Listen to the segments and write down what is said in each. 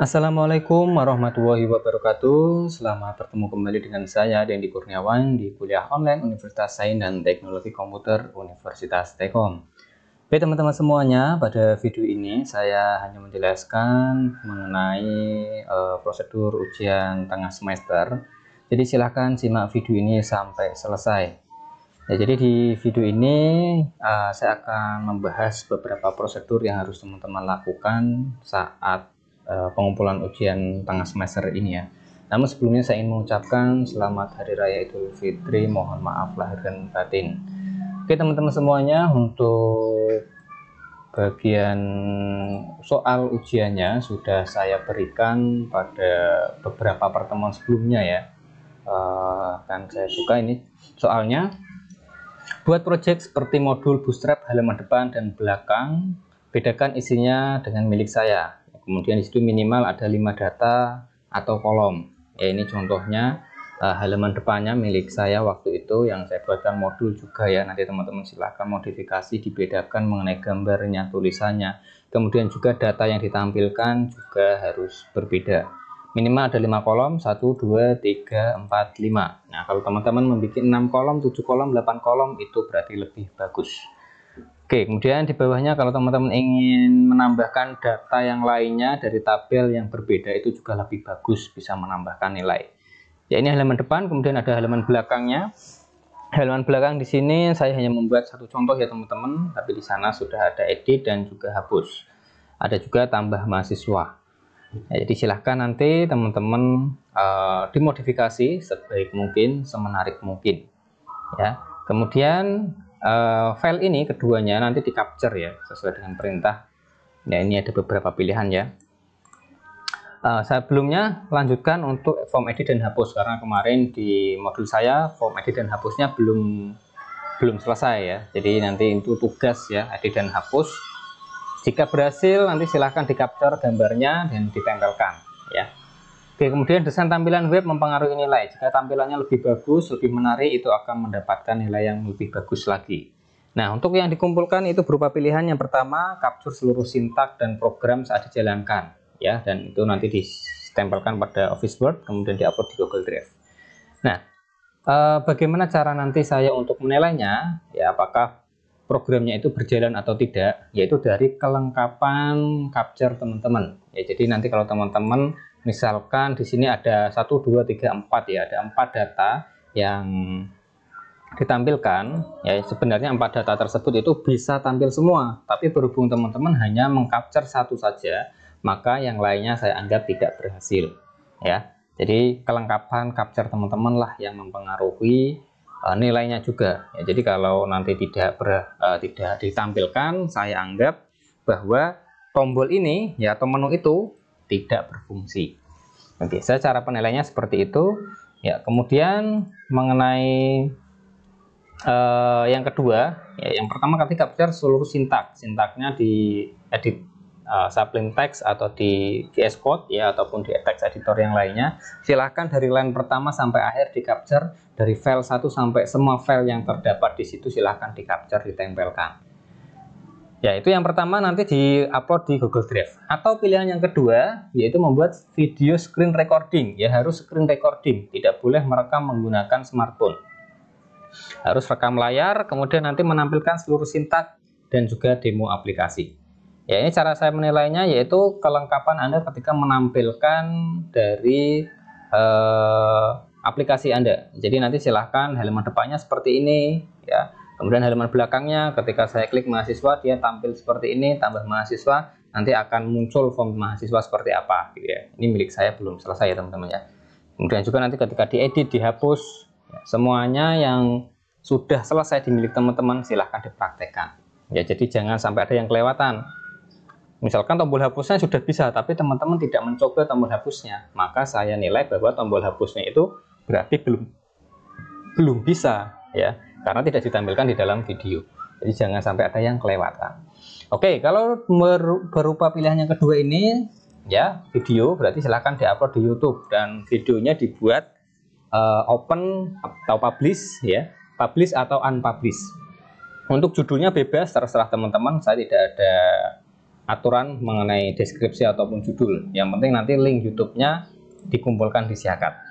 Assalamualaikum warahmatullahi wabarakatuh. Selamat bertemu kembali dengan saya Dendi Kurniawan di kuliah online Universitas Sains dan Teknologi Komputer Universitas Tekom. Oke teman-teman semuanya, pada video ini saya hanya menjelaskan mengenai uh, prosedur ujian tengah semester. Jadi silahkan simak video ini sampai selesai. Ya, jadi di video ini uh, saya akan membahas beberapa prosedur yang harus teman-teman lakukan saat Eh, pengumpulan ujian tengah semester ini ya. Namun sebelumnya saya ingin mengucapkan selamat Hari Raya Idul Fitri, mohon maaf lahir dan batin. Oke teman-teman semuanya, untuk bagian soal ujiannya sudah saya berikan pada beberapa pertemuan sebelumnya ya. Akan eh, saya buka ini soalnya. Buat proyek seperti modul bootstrap halaman depan dan belakang, bedakan isinya dengan milik saya kemudian di situ minimal ada lima data atau kolom ya ini contohnya uh, halaman depannya milik saya waktu itu yang saya buatkan modul juga ya nanti teman-teman silahkan modifikasi dibedakan mengenai gambarnya tulisannya kemudian juga data yang ditampilkan juga harus berbeda minimal ada lima kolom 1 2 3 4 5 nah kalau teman-teman membuat 6 kolom 7 kolom 8 kolom itu berarti lebih bagus Oke, kemudian di bawahnya kalau teman-teman ingin menambahkan data yang lainnya dari tabel yang berbeda itu juga lebih bagus bisa menambahkan nilai. Ya ini halaman depan, kemudian ada halaman belakangnya. Halaman belakang di sini saya hanya membuat satu contoh ya teman-teman, tapi di sana sudah ada edit dan juga hapus. Ada juga tambah mahasiswa. Ya, jadi silahkan nanti teman-teman uh, dimodifikasi sebaik mungkin, semenarik mungkin. Ya, kemudian uh, file ini keduanya nanti di capture ya sesuai dengan perintah ya ini ada beberapa pilihan ya uh, sebelumnya lanjutkan untuk form edit dan hapus karena kemarin di modul saya form edit dan hapusnya belum belum selesai ya jadi nanti itu tugas ya edit dan hapus jika berhasil nanti silahkan di capture gambarnya dan ditempelkan Oke, kemudian desain tampilan web mempengaruhi nilai. Jika tampilannya lebih bagus, lebih menarik, itu akan mendapatkan nilai yang lebih bagus lagi. Nah, untuk yang dikumpulkan itu berupa pilihan yang pertama, capture seluruh sintak dan program saat dijalankan. ya Dan itu nanti ditempelkan pada Office Word, kemudian diupload di Google Drive. Nah, eh, bagaimana cara nanti saya untuk menilainya? Ya, apakah programnya itu berjalan atau tidak? Yaitu dari kelengkapan capture teman-teman. Ya, jadi nanti kalau teman-teman misalkan di sini ada 1 2 3 4 ya ada 4 data yang ditampilkan ya sebenarnya empat data tersebut itu bisa tampil semua tapi berhubung teman-teman hanya mengcapture satu saja maka yang lainnya saya anggap tidak berhasil ya jadi kelengkapan capture teman-teman lah yang mempengaruhi uh, nilainya juga ya, jadi kalau nanti tidak ber, uh, tidak ditampilkan saya anggap bahwa tombol ini ya atau menu itu tidak berfungsi. Oke, saya cara penilaiannya seperti itu. Ya, kemudian mengenai uh, yang kedua, ya, yang pertama kita capture seluruh sintak, sintaknya di edit uh, eh, Sublime Text atau di VS Code ya ataupun di text editor yang lainnya. Silahkan dari line pertama sampai akhir di capture dari file 1 sampai semua file yang terdapat di situ silahkan di capture ditempelkan. Ya, itu yang pertama nanti di-upload di Google Drive. Atau pilihan yang kedua yaitu membuat video screen recording. Ya, harus screen recording, tidak boleh merekam menggunakan smartphone. Harus rekam layar, kemudian nanti menampilkan seluruh sintak dan juga demo aplikasi. Ya, ini cara saya menilainya yaitu kelengkapan Anda ketika menampilkan dari eh, aplikasi Anda. Jadi nanti silahkan halaman depannya seperti ini ya Kemudian halaman belakangnya ketika saya klik mahasiswa dia tampil seperti ini, tambah mahasiswa, nanti akan muncul form mahasiswa seperti apa gitu ya. Ini milik saya belum selesai ya teman-teman ya. Kemudian juga nanti ketika diedit, dihapus, ya, semuanya yang sudah selesai dimiliki teman-teman silahkan dipraktekkan. Ya, jadi jangan sampai ada yang kelewatan. Misalkan tombol hapusnya sudah bisa, tapi teman-teman tidak mencoba tombol hapusnya, maka saya nilai bahwa tombol hapusnya itu berarti belum belum bisa ya karena tidak ditampilkan di dalam video. Jadi jangan sampai ada yang kelewatan. Oke, kalau berupa pilihan yang kedua ini ya video berarti silahkan diupload di YouTube dan videonya dibuat uh, open atau publish ya, publish atau unpublish. Untuk judulnya bebas terserah teman-teman, saya tidak ada aturan mengenai deskripsi ataupun judul. Yang penting nanti link YouTube-nya dikumpulkan di Siakat.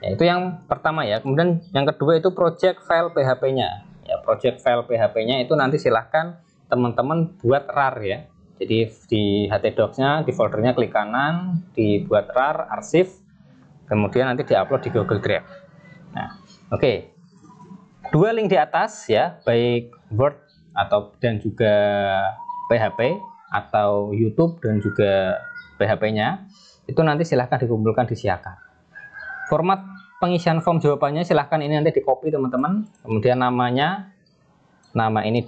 Ya, itu yang pertama ya. Kemudian yang kedua itu project file PHP-nya. Ya, project file PHP-nya itu nanti silahkan teman-teman buat RAR ya. Jadi di htdocs-nya, di foldernya klik kanan, dibuat RAR, arsip, kemudian nanti diupload di Google Drive. Nah, oke. Okay. Dua link di atas ya, baik Word atau dan juga PHP atau YouTube dan juga PHP-nya itu nanti silahkan dikumpulkan di Siaka format pengisian form jawabannya silahkan ini nanti di copy teman-teman kemudian namanya nama ini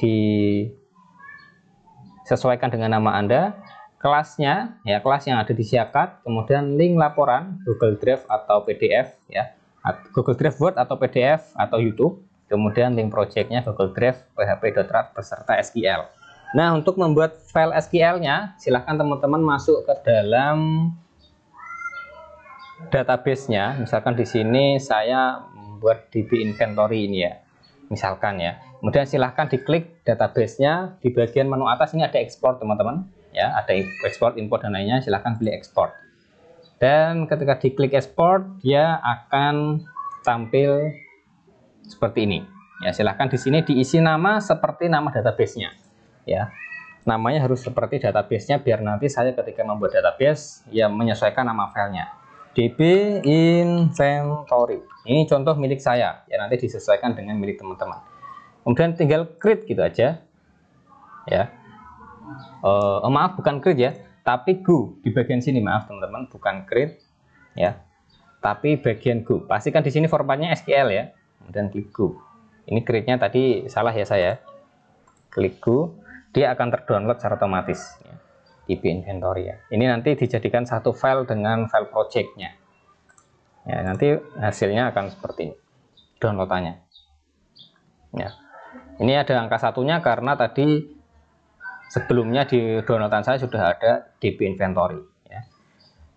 disesuaikan dengan nama Anda kelasnya ya kelas yang ada di siakat kemudian link laporan Google Drive atau PDF ya Google Drive Word atau PDF atau YouTube kemudian link projectnya Google Drive PHP php.rat beserta SQL nah untuk membuat file SQL nya silahkan teman-teman masuk ke dalam database-nya, misalkan di sini saya membuat DB inventory ini ya misalkan ya kemudian silahkan diklik database-nya di bagian menu atas ini ada export teman-teman ya ada export import dan lainnya silahkan pilih export. dan ketika diklik export, dia akan tampil seperti ini ya silahkan di sini diisi nama seperti nama databasenya ya namanya harus seperti database-nya biar nanti saya ketika membuat database ya menyesuaikan nama filenya DB inventory. Ini contoh milik saya, ya nanti disesuaikan dengan milik teman-teman. Kemudian tinggal create gitu aja. Ya. Uh, maaf bukan create ya, tapi go di bagian sini maaf teman-teman, bukan create ya. Tapi bagian go. Pastikan di sini formatnya SQL ya. Kemudian klik go. Ini create-nya tadi salah ya saya. Klik go, dia akan terdownload secara otomatis. DB inventory ya. Ini nanti dijadikan satu file dengan file projectnya. Ya, nanti hasilnya akan seperti ini. Downloadannya. Ya. Ini ada angka satunya karena tadi sebelumnya di downloadan saya sudah ada DB inventory. Ya.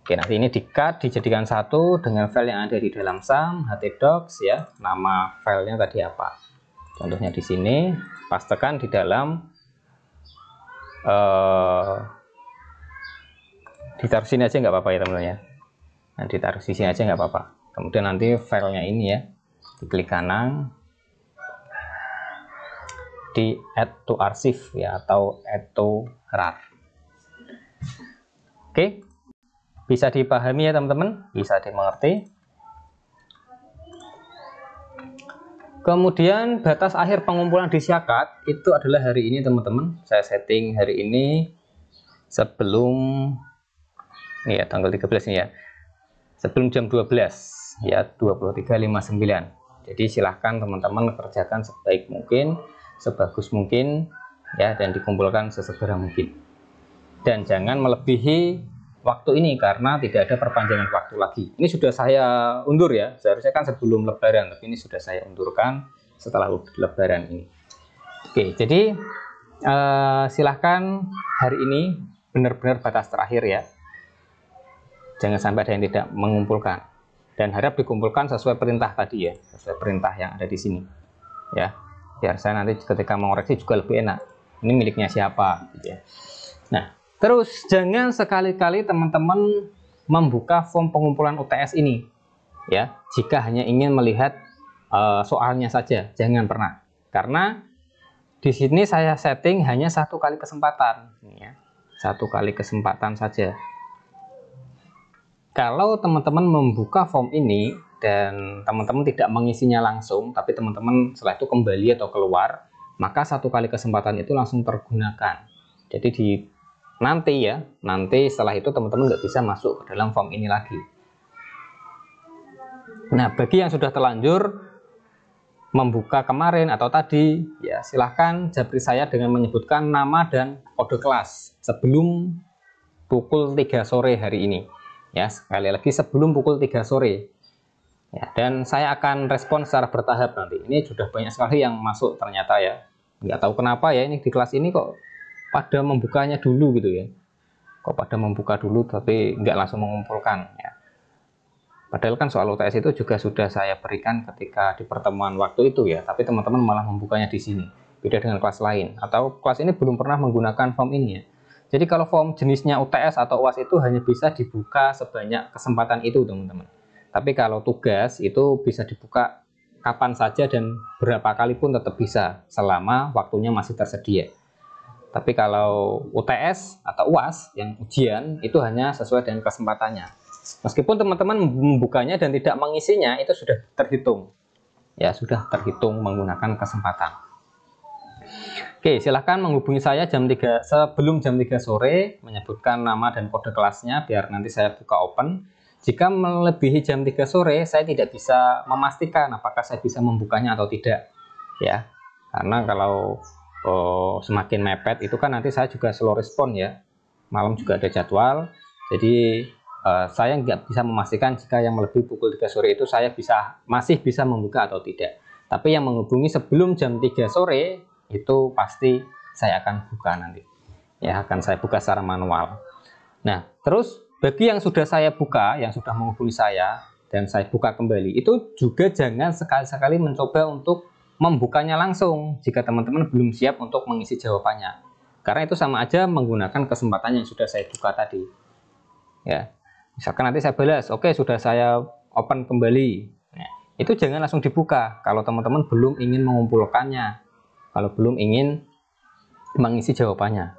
Oke, nanti ini di cut dijadikan satu dengan file yang ada di dalam SAM, htdocs ya. Nama filenya tadi apa? Contohnya di sini, pastekan di dalam uh, ditaruh sini aja nggak apa-apa ya teman-teman ya nah, ditaruh di sini aja nggak apa-apa kemudian nanti filenya ini ya diklik kanan di add to archive ya atau add to rar oke bisa dipahami ya teman-teman bisa dimengerti Kemudian batas akhir pengumpulan di Siakat itu adalah hari ini teman-teman. Saya setting hari ini sebelum ya tanggal 13 ini ya. Sebelum jam 12 ya 23.59. Jadi silahkan teman-teman kerjakan sebaik mungkin, sebagus mungkin ya dan dikumpulkan sesegera mungkin. Dan jangan melebihi waktu ini karena tidak ada perpanjangan waktu lagi. Ini sudah saya undur ya. Seharusnya kan sebelum lebaran, tapi ini sudah saya undurkan setelah lebaran ini. Oke, jadi uh, silahkan hari ini benar-benar batas terakhir ya Jangan sampai ada yang tidak mengumpulkan. Dan harap dikumpulkan sesuai perintah tadi ya, sesuai perintah yang ada di sini. Ya, biar saya nanti ketika mengoreksi juga lebih enak. Ini miliknya siapa? Gitu ya. Nah, terus jangan sekali-kali teman-teman membuka form pengumpulan UTS ini. Ya, jika hanya ingin melihat uh, soalnya saja, jangan pernah. Karena di sini saya setting hanya satu kali kesempatan, ya. satu kali kesempatan saja kalau teman-teman membuka form ini dan teman-teman tidak mengisinya langsung, tapi teman-teman setelah itu kembali atau keluar, maka satu kali kesempatan itu langsung tergunakan. Jadi di nanti ya, nanti setelah itu teman-teman nggak bisa masuk ke dalam form ini lagi. Nah, bagi yang sudah terlanjur membuka kemarin atau tadi, ya silahkan japri saya dengan menyebutkan nama dan kode kelas sebelum pukul 3 sore hari ini ya sekali lagi sebelum pukul 3 sore ya, dan saya akan respon secara bertahap nanti ini sudah banyak sekali yang masuk ternyata ya nggak tahu kenapa ya ini di kelas ini kok pada membukanya dulu gitu ya kok pada membuka dulu tapi nggak langsung mengumpulkan ya Padahal kan soal UTS itu juga sudah saya berikan ketika di pertemuan waktu itu ya, tapi teman-teman malah membukanya di sini. Beda dengan kelas lain atau kelas ini belum pernah menggunakan form ini ya. Jadi kalau form jenisnya UTS atau UAS itu hanya bisa dibuka sebanyak kesempatan itu, teman-teman. Tapi kalau tugas itu bisa dibuka kapan saja dan berapa kali pun tetap bisa selama waktunya masih tersedia. Tapi kalau UTS atau UAS yang ujian itu hanya sesuai dengan kesempatannya. Meskipun teman-teman membukanya dan tidak mengisinya itu sudah terhitung. Ya, sudah terhitung menggunakan kesempatan. Oke, silahkan menghubungi saya jam 3 sebelum jam 3 sore menyebutkan nama dan kode kelasnya biar nanti saya buka open. Jika melebihi jam 3 sore, saya tidak bisa memastikan apakah saya bisa membukanya atau tidak. Ya. Karena kalau oh, semakin mepet itu kan nanti saya juga slow respon ya. Malam juga ada jadwal. Jadi eh, saya nggak bisa memastikan jika yang melebihi pukul 3 sore itu saya bisa masih bisa membuka atau tidak. Tapi yang menghubungi sebelum jam 3 sore itu pasti saya akan buka nanti. Ya, akan saya buka secara manual. Nah, terus bagi yang sudah saya buka, yang sudah menghubungi saya dan saya buka kembali, itu juga jangan sekali-sekali mencoba untuk membukanya langsung jika teman-teman belum siap untuk mengisi jawabannya. Karena itu sama aja menggunakan kesempatan yang sudah saya buka tadi. Ya. Misalkan nanti saya balas, oke okay, sudah saya open kembali. Nah, itu jangan langsung dibuka kalau teman-teman belum ingin mengumpulkannya kalau belum ingin mengisi jawabannya.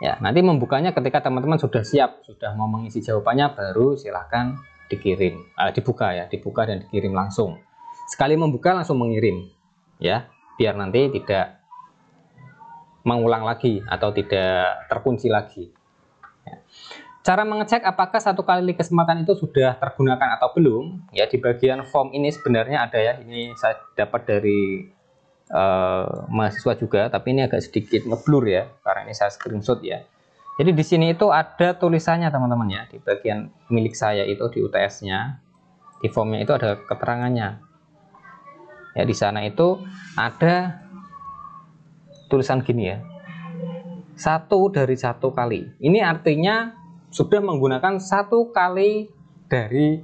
Ya, nanti membukanya ketika teman-teman sudah siap, sudah mau mengisi jawabannya baru silahkan dikirim, eh, dibuka ya, dibuka dan dikirim langsung. Sekali membuka langsung mengirim, ya, biar nanti tidak mengulang lagi atau tidak terkunci lagi. Ya. Cara mengecek apakah satu kali kesempatan itu sudah tergunakan atau belum, ya di bagian form ini sebenarnya ada ya, ini saya dapat dari Eh, mahasiswa juga, tapi ini agak sedikit ngeblur ya, karena ini saya screenshot ya. Jadi di sini itu ada tulisannya teman-teman ya, di bagian milik saya itu di UTS-nya, di formnya itu ada keterangannya. Ya di sana itu ada tulisan gini ya, satu dari satu kali. Ini artinya sudah menggunakan satu kali dari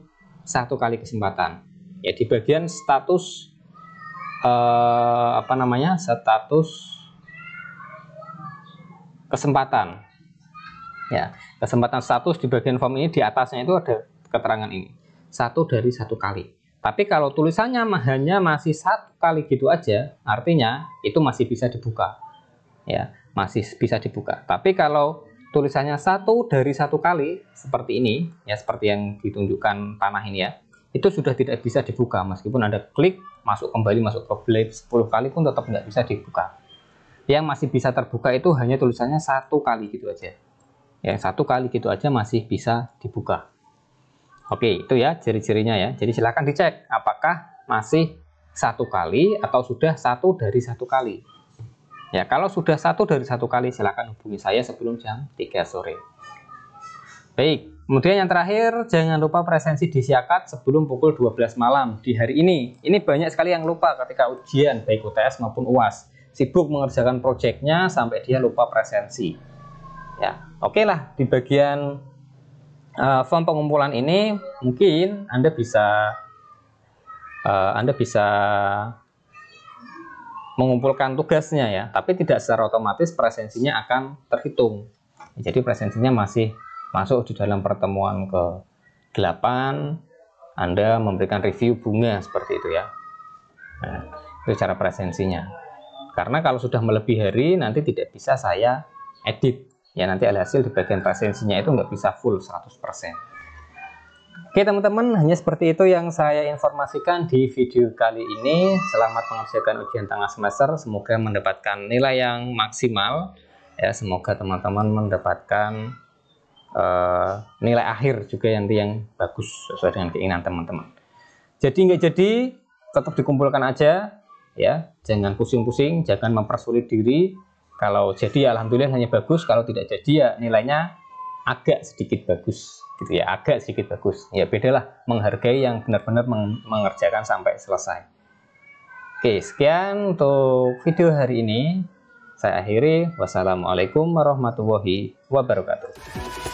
satu kali kesempatan. Ya di bagian status eh, apa namanya status kesempatan ya kesempatan status di bagian form ini di atasnya itu ada keterangan ini satu dari satu kali tapi kalau tulisannya hanya masih satu kali gitu aja artinya itu masih bisa dibuka ya masih bisa dibuka tapi kalau tulisannya satu dari satu kali seperti ini ya seperti yang ditunjukkan panah ini ya itu sudah tidak bisa dibuka meskipun Anda klik masuk kembali masuk problem 10 kali pun tetap nggak bisa dibuka yang masih bisa terbuka itu hanya tulisannya satu kali gitu aja ya satu kali gitu aja masih bisa dibuka Oke itu ya ciri-cirinya ya jadi silahkan dicek apakah masih satu kali atau sudah satu dari satu kali ya kalau sudah satu dari satu kali silahkan hubungi saya sebelum jam 3 sore Baik, kemudian yang terakhir jangan lupa presensi di siakat sebelum pukul 12 malam di hari ini. Ini banyak sekali yang lupa ketika ujian baik UTS maupun UAS. Sibuk mengerjakan proyeknya sampai dia lupa presensi. Ya, oke okay lah di bagian uh, form pengumpulan ini mungkin Anda bisa uh, Anda bisa mengumpulkan tugasnya ya, tapi tidak secara otomatis presensinya akan terhitung. Jadi presensinya masih masuk di dalam pertemuan ke-8 Anda memberikan review bunga seperti itu ya nah, itu cara presensinya karena kalau sudah melebihi hari nanti tidak bisa saya edit ya nanti hasil di bagian presensinya itu nggak bisa full 100% Oke teman-teman, hanya seperti itu yang saya informasikan di video kali ini. Selamat mengerjakan ujian tengah semester, semoga mendapatkan nilai yang maksimal. Ya, semoga teman-teman mendapatkan uh, nilai akhir juga nanti yang bagus sesuai dengan keinginan teman-teman. Jadi nggak jadi, tetap dikumpulkan aja, ya. Jangan pusing-pusing, jangan mempersulit diri. Kalau jadi ya alhamdulillah hanya bagus, kalau tidak jadi ya nilainya agak sedikit bagus, gitu ya, agak sedikit bagus. Ya bedalah menghargai yang benar-benar mengerjakan sampai selesai. Oke, sekian untuk video hari ini. Saya akhiri, wassalamualaikum warahmatullahi wabarakatuh.